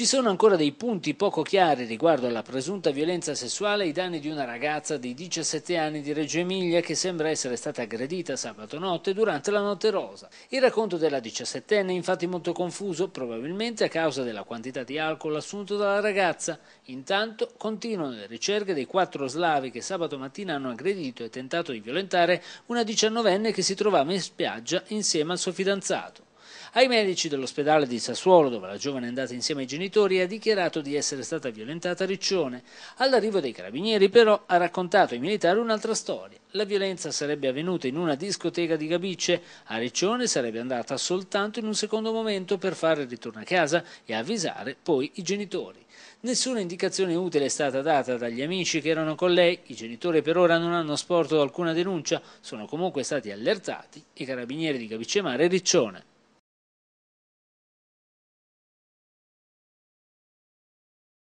Ci sono ancora dei punti poco chiari riguardo alla presunta violenza sessuale ai danni di una ragazza di 17 anni di Reggio Emilia che sembra essere stata aggredita sabato notte durante la notte rosa. Il racconto della 17enne è infatti molto confuso, probabilmente a causa della quantità di alcol assunto dalla ragazza. Intanto continuano le ricerche dei quattro slavi che sabato mattina hanno aggredito e tentato di violentare una 19enne che si trovava in spiaggia insieme al suo fidanzato. Ai medici dell'ospedale di Sassuolo, dove la giovane è andata insieme ai genitori, ha dichiarato di essere stata violentata a Riccione. All'arrivo dei carabinieri, però, ha raccontato ai militari un'altra storia. La violenza sarebbe avvenuta in una discoteca di Gabice. A Riccione sarebbe andata soltanto in un secondo momento per fare il ritorno a casa e avvisare poi i genitori. Nessuna indicazione utile è stata data dagli amici che erano con lei, i genitori per ora non hanno sporto alcuna denuncia, sono comunque stati allertati i carabinieri di Gabicemare e Riccione.